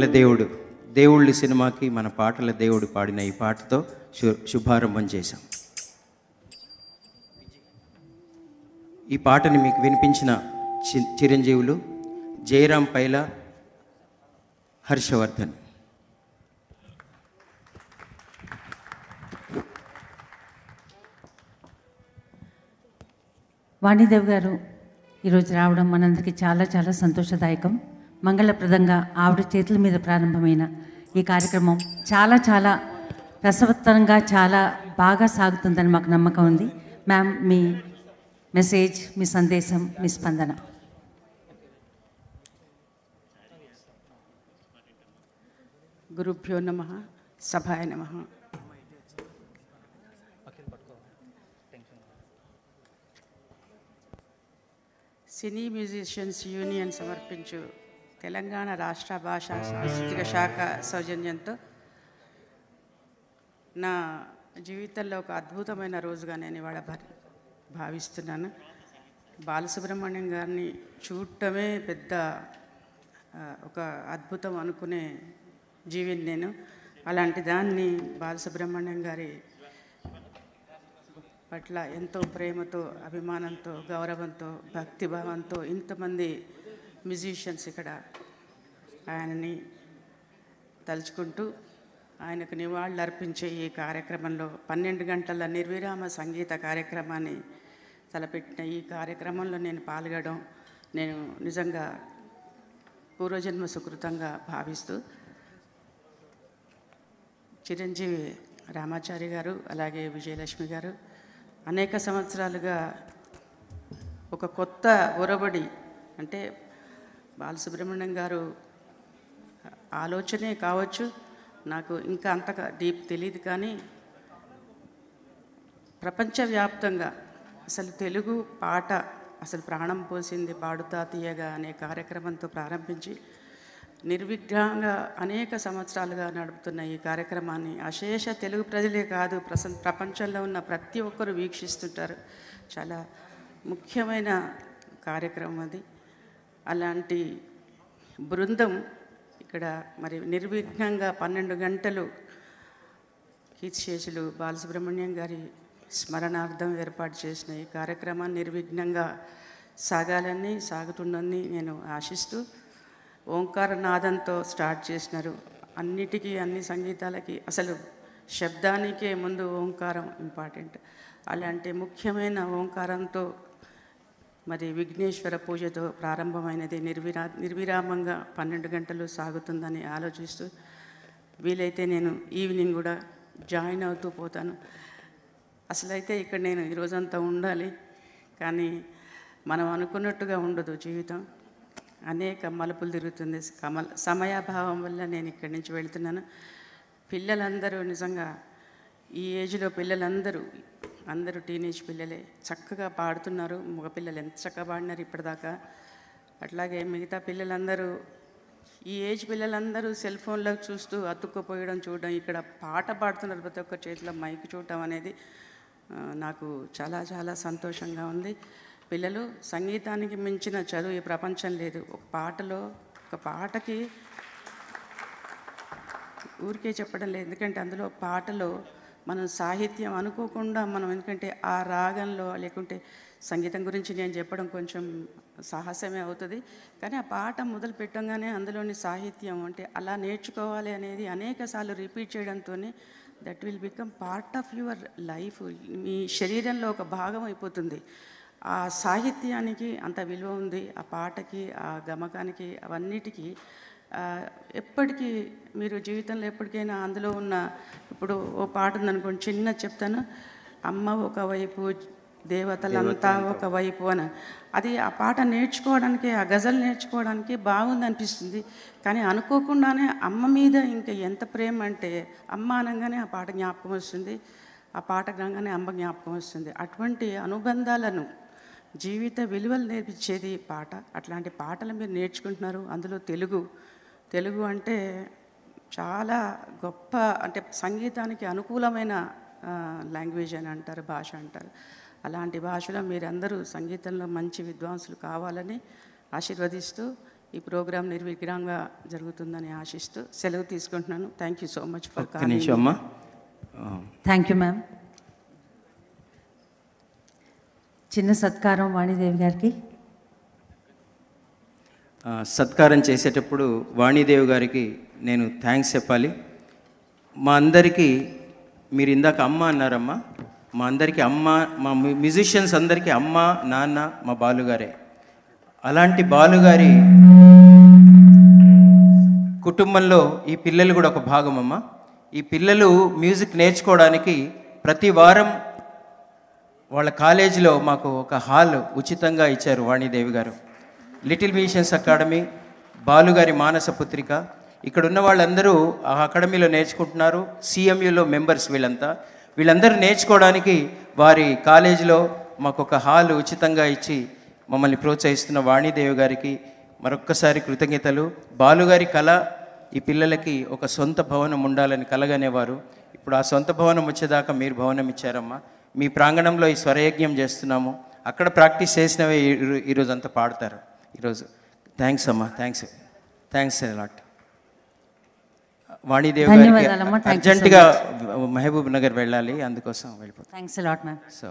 దేవుడు దేవుళ్ళు సినిమాకి మన పాటల దేవుడు పాడిన ఈ పాటతో శుభారంభం చేశాం ఈ పాటని మీకు వినిపించిన చిరంజీవులు జయరాం పైల హర్షవర్ధన్ వాణిదేవ్ గారు ఈరోజు రావడం మనందరికీ చాలా చాలా సంతోషదాయకం మంగళప్రదంగా ఆవిడ చేతుల మీద ప్రారంభమైన ఈ కార్యక్రమం చాలా చాలా రసవత్తరంగా చాలా బాగా సాగుతుందని మాకు నమ్మకం ఉంది మ్యామ్ మీ మెసేజ్ మీ సందేశం మీ స్పందన గురుభ్యో నమ సభాయ నమ సినీ మ్యూజిషియన్స్ యూనియన్ సమర్పించు తెలంగాణ రాష్ట్ర భాష సాంస్కృతిక శాఖ సౌజన్యంతో నా జీవితంలో ఒక అద్భుతమైన రోజుగా నేను ఇవాళ భావిస్తున్నాను బాలసుబ్రహ్మణ్యం గారిని చూడటమే పెద్ద ఒక అద్భుతం అనుకునే జీవిని నేను అలాంటి దాన్ని బాలసుబ్రహ్మణ్యం గారి పట్ల ఎంతో ప్రేమతో అభిమానంతో గౌరవంతో భక్తిభావంతో ఇంతమంది మ్యూజిషియన్స్ ఇక్కడ ఆయనని తలుచుకుంటూ ఆయనకు నివాళులు అర్పించే ఈ కార్యక్రమంలో పన్నెండు గంటల నిర్విరామ సంగీత కార్యక్రమాన్ని తలపెట్టిన ఈ కార్యక్రమంలో నేను పాల్గొనడం నేను నిజంగా పూర్వజన్మ సుకృతంగా భావిస్తూ చిరంజీవి రామాచారి గారు అలాగే విజయలక్ష్మి గారు అనేక సంవత్సరాలుగా ఒక కొత్త ఒరబడి అంటే బాలసుబ్రహ్మణ్యం గారు ఆలోచనే కావచ్చు నాకు ఇంకా అంత డీప్ తెలియదు కానీ ప్రపంచవ్యాప్తంగా అసలు తెలుగు పాట అసలు ప్రాణం పోసింది పాడుతా తీయగా అనే కార్యక్రమంతో ప్రారంభించి నిర్విఘ్నంగా అనేక సంవత్సరాలుగా నడుపుతున్న ఈ కార్యక్రమాన్ని అశేష తెలుగు ప్రజలే కాదు ప్రస ప్రపంచంలో ఉన్న ప్రతి ఒక్కరూ వీక్షిస్తుంటారు చాలా ముఖ్యమైన కార్యక్రమం అది అలాంటి బృందం ఇక్కడ మరి నిర్విఘ్నంగా పన్నెండు గంటలు కీర్తిశేషులు బాలసుబ్రహ్మణ్యం గారి స్మరణార్థం ఏర్పాటు చేసిన ఈ కార్యక్రమాన్ని నిర్విఘ్నంగా సాగాలని సాగుతుందని నేను ఆశిస్తూ ఓంకార నాదంతో స్టార్ట్ చేసినారు అన్నిటికీ అన్ని సంగీతాలకి అసలు శబ్దానికే ముందు ఓంకారం ఇంపార్టెంట్ అలాంటి ముఖ్యమైన ఓంకారంతో మరి విఘ్నేశ్వర పూజతో ప్రారంభమైనది నిర్విరా నిర్విరామంగా పన్నెండు గంటలు సాగుతుందని ఆలోచిస్తూ వీలైతే నేను ఈవినింగ్ కూడా జాయిన్ అవుతూ పోతాను అసలైతే ఇక్కడ నేను ఈరోజంతా ఉండాలి కానీ మనం అనుకున్నట్టుగా ఉండదు జీవితం అనేక మలుపులు తిరుగుతుంది కమల సమయాభావం వల్ల నేను ఇక్కడి నుంచి వెళ్తున్నాను పిల్లలందరూ నిజంగా ఈ ఏజ్లో పిల్లలందరూ అందరూ టీనేజ్ పిల్లలే చక్కగా పాడుతున్నారు మగపిల్లలు ఎంత చక్కగా పాడినారు ఇప్పటిదాకా అట్లాగే మిగతా పిల్లలందరూ ఈ ఏజ్ పిల్లలందరూ సెల్ ఫోన్లో చూస్తూ అతుక్కుపోయడం చూడడం ఇక్కడ పాట పాడుతున్నారు ప్రతి ఒక్క చేతిలో మైక్ చూడటం అనేది నాకు చాలా చాలా సంతోషంగా ఉంది పిల్లలు సంగీతానికి మించిన చదువు ఈ ప్రపంచం లేదు ఒక పాటలో ఒక పాటకి ఊరికే చెప్పడం లేదు ఎందుకంటే అందులో పాటలో మనం సాహిత్యం అనుకోకుండా మనం ఎందుకంటే ఆ రాగంలో లేకుంటే సంగీతం గురించి నేను చెప్పడం కొంచెం సాహసమే అవుతుంది కానీ ఆ పాట మొదలు పెట్టంగానే అందులోని సాహిత్యం అంటే అలా నేర్చుకోవాలి అనేది అనేక సార్లు రిపీట్ చేయడంతో that will become part of your life మీ శరీరంలో ఒక భాగం అయిపోతుంది ఆ సాహిత్యానికి అంత విలువ ఉంది ఆ పాటకి ఆ గమకానికి అవన్నిటికీ ఎప్పటికీ మీరు జీవితంలో ఎప్పటికైనా అందులో ఉన్న ఇప్పుడు ఓ పాట ఉందనుకోండి చిన్న చెప్తాను అమ్మ ఒకవైపు దేవతలంతా ఒకవైపు అని అది ఆ పాట నేర్చుకోవడానికి ఆ గజల్ నేర్చుకోవడానికి బాగుంది అనిపిస్తుంది కానీ అనుకోకుండానే అమ్మ మీద ఇంకా ఎంత ప్రేమ అంటే అమ్మ అనగానే ఆ పాట జ్ఞాపకం వస్తుంది ఆ పాట కాగానే అమ్మ జ్ఞాపకం వస్తుంది అటువంటి అనుబంధాలను జీవిత విలువలు నేర్పించేది పాట అట్లాంటి పాటలు మీరు నేర్చుకుంటున్నారు అందులో తెలుగు తెలుగు అంటే చాలా గొప్ప అంటే సంగీతానికి అనుకూలమైన లాంగ్వేజ్ అని అంటారు భాష అంటారు అలాంటి భాషలో మీరందరూ సంగీతంలో మంచి విద్వాంసులు కావాలని ఆశీర్వదిస్తూ ఈ ప్రోగ్రాం నిర్విఘ్నంగా జరుగుతుందని ఆశిస్తూ సెలవు తీసుకుంటున్నాను thank you so much for thank you ma'am చిన్న సత్కారం వాణిదేవి గారికి సత్కారం చేసేటప్పుడు వాణిదేవి గారికి నేను థ్యాంక్స్ చెప్పాలి మా అందరికీ మీరు ఇందాక అమ్మ అన్నారమ్మా మా అందరికీ అమ్మ మా మ్యూజిషియన్స్ అందరికీ అమ్మ నాన్న మా బాలుగారే అలాంటి బాలుగారి కుటుంబంలో ఈ పిల్లలు కూడా ఒక భాగం అమ్మ ఈ పిల్లలు మ్యూజిక్ నేర్చుకోవడానికి ప్రతి వారం వాళ్ళ కాలేజీలో మాకు ఒక హాల్ ఉచితంగా ఇచ్చారు వాణిదేవి గారు లిటిల్ మిషన్స్ అకాడమీ బాలుగారి మానస పుత్రిక ఇక్కడ ఉన్న వాళ్ళందరూ ఆ అకాడమీలో నేర్చుకుంటున్నారు సిఎంయులో మెంబర్స్ వీళ్ళంతా వీళ్ళందరూ నేర్చుకోవడానికి వారి కాలేజీలో మాకు ఒక హాల్ ఉచితంగా ఇచ్చి మమ్మల్ని ప్రోత్సహిస్తున్న వాణిదేవి గారికి మరొక్కసారి కృతజ్ఞతలు బాలుగారి కళ ఈ పిల్లలకి ఒక సొంత భవనం ఉండాలని కలగనేవారు ఇప్పుడు ఆ సొంత భవనం వచ్చేదాకా మీరు భవనం ఇచ్చారమ్మా మీ ప్రాంగణంలో ఈ స్వరయజ్ఞం చేస్తున్నాము అక్కడ ప్రాక్టీస్ చేసినవే ఈరోజు అంతా పాడతారు ఈరోజు థ్యాంక్స్ అమ్మా థ్యాంక్స్ థ్యాంక్స్ లాట్ వాణిదేవి గారికి అర్జెంటుగా మహబూబ్ నగర్ వెళ్ళాలి అందుకోసం వెళ్ళిపోతాం థ్యాంక్స్ లాట్ మ్యామ్ సో